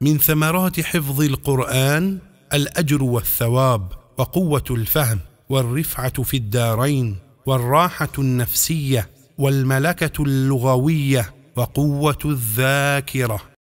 من ثمرات حفظ القرآن الأجر والثواب وقوة الفهم والرفعة في الدارين والراحة النفسية والملكة اللغوية وقوة الذاكرة